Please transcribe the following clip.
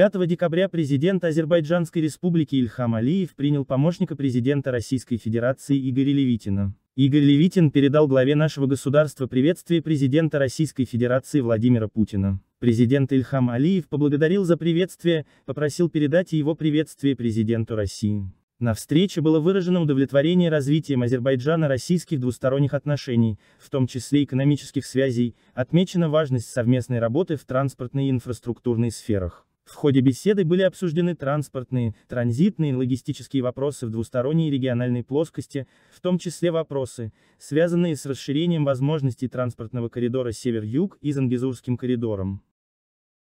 5 декабря президент Азербайджанской республики Ильхам Алиев принял помощника президента Российской Федерации Игоря Левитина. Игорь Левитин передал главе нашего государства приветствие президента Российской Федерации Владимира Путина. Президент Ильхам Алиев поблагодарил за приветствие, попросил передать его приветствие президенту России. На встрече было выражено удовлетворение развитием Азербайджана российских двусторонних отношений, в том числе экономических связей, отмечена важность совместной работы в транспортной и инфраструктурной сферах. В ходе беседы были обсуждены транспортные, транзитные и логистические вопросы в двусторонней и региональной плоскости, в том числе вопросы, связанные с расширением возможностей транспортного коридора север-юг и Зангизурским коридором.